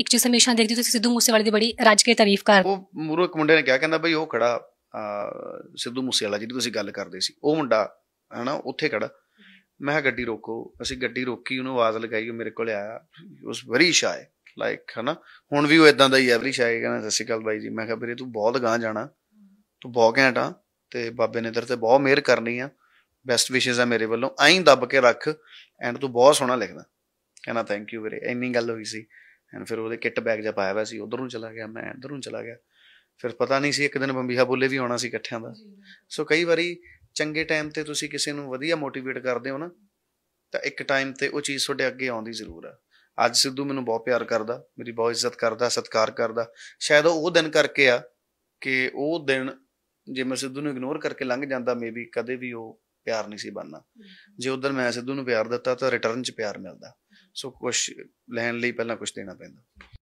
ਇੱਕ ਚੀਜ਼ ਹਮੇਸ਼ਾ ਦੇਖਦੀ ਤੁਸੀਂ ਸਿੱਧੂ ਮੂਸੇਵਾਲੇ ਦੀ ਬੜੀ ਰੱਜ ਕੇ ਤਾਰੀਫ ਕਰ ਉਹ ਮੂਰੋ ਇੱਕ ਮੁੰਡੇ ਨੇ ਕਿਹਾ ਕਹਿੰਦਾ ਬਈ ਉਹ ਖੜਾ ਸਿੱਧੂ ਮੂਸੇਵਾਲਾ ਜਿਹੜੀ ਤੁਸੀਂ ਗੱਲ ਕਰਦੇ ਸੀ ਉਹ ਮੁੰਡਾ ਹਨਾ ਉੱਥੇ ਖੜਾ ਮੈਂ ਗੱਡੀ ਰੋਕੋ ਅਸੀਂ ਗੱਡੀ ਰੋਕੀ ਉਹਨੂੰ ਆਵਾਜ਼ ਲਗਾਈ ਉਹ ਮੇਰੇ ਕੋਲ ਆਇਆ ਉਸ ਵੈਰੀ ਸ਼ਾਇ ਲਾਈਕ ਹਨਾ ਹੁਣ ਵੀ ਉਹ ਇਦਾਂ ਦਾ ਹੀ ਐਵਰੀ ਸ਼ਾਇ ਕਹਿੰਦਾ ਸਤਿ ਸ਼੍ਰੀ ਬਾਈ ਜੀ ਮੈਂ ਕਿਹਾ ਵੀਰੇ ਤੂੰ ਬਹੁਤ ਗਾਂ ਜਾਣਾ ਤੂੰ ਬਹੁਤ ਘੈਂਟ ਆ ਤੇ ਬਾਬੇ ਨੇ ਤੇਰੇ ਤੇ ਬਹੁਤ ਮਿਹਰ ਕਰਨੀ ਆ ਬੈਸਟ ਵਿਸ਼ੇਸ ਆ ਮੇਰੇ ਵੱਲੋਂ ਐਂ ਦੱਬ ਕੇ ਰੱਖ ਐਂਡ ਤੂੰ ਬਹੁਤ ਸੋਹਣਾ ਲਿਖਦਾ ਕਹਿੰਦਾ ਥੈਂਕ ਯੂ ਵੀਰੇ ਇੰਨੀ ਗੱਲ ਹੋਈ ਸੀ ਐਂਡ ਫਿਰ ਉਹਦੇ ਕਿੱਟ ਬੈਗ ਜਾ ਪਾਇਆ ਹੋਇਆ ਸੀ ਉਧਰ ਨੂੰ ਚਲਾ ਗਿਆ ਮੈਂ ਇਧਰ ਨੂੰ ਚਲਾ ਗਿਆ ਫਿਰ ਪਤਾ ਨਹੀਂ ਸੀ ਇੱਕ ਦਿਨ ਬੰਬੀਹਾ ਬੋਲੇ ਵੀ ਆਉਣਾ ਸੀ ਇਕੱਠਿਆਂ ਦਾ ਸੋ ਕਈ ਵਾਰੀ ਚੰਗੇ ਟਾਈਮ ਤੇ ਤੁਸੀਂ ਕਿਸੇ ਨੂੰ ਵਧੀਆ ਮੋਟੀਵੇਟ ਕਰਦੇ ਹੋ ਨਾ ਤਾਂ ਇੱਕ ਟਾਈਮ ਤੇ ਉਹ ਚੀਜ਼ ਤੁਹਾਡੇ ਅੱਗੇ ਆਉਂਦੀ ਜ਼ਰੂਰ ਆ ਅੱਜ ਸਿੱਧੂ ਮੈਨੂੰ ਬਹੁਤ ਪਿਆਰ ਕਰਦਾ ਮੇਰੀ ਬਹੁਤ ਇੱਜ਼ਤ ਕਰਦਾ ਸਤਿਕਾਰ ਕਰਦਾ ਸ਼ਾਇਦ ਉਹ ਦਿਨ ਕਰਕੇ ਆ ਕਿ ਉਹ ਦਿਨ ਜੇ ਮੈਂ ਸਿੱਧੂ ਨੂੰ ਇਗਨੋਰ ਕਰਕੇ ਲੰਘ ਜਾਂਦਾ ਮੇਬੀ ਕਦੇ ਵੀ ਉਹ ਪਿਆਰ ਨਹੀਂ ਸੀ ਬਣਨਾ ਜੇ ਉਦੋਂ ਮੈਂ ਸਿੱਧੂ ਨੂੰ ਪਿਆਰ ਦਿੱਤਾ ਤਾਂ ਰਿਟਰਨ 'ਚ ਪਿਆਰ ਮਿਲਦਾ ਸੋ ਕੁਝ ਲੈਣ ਲਈ ਪਹਿਲਾਂ ਕੁਝ ਦੇਣਾ ਪੈਂਦਾ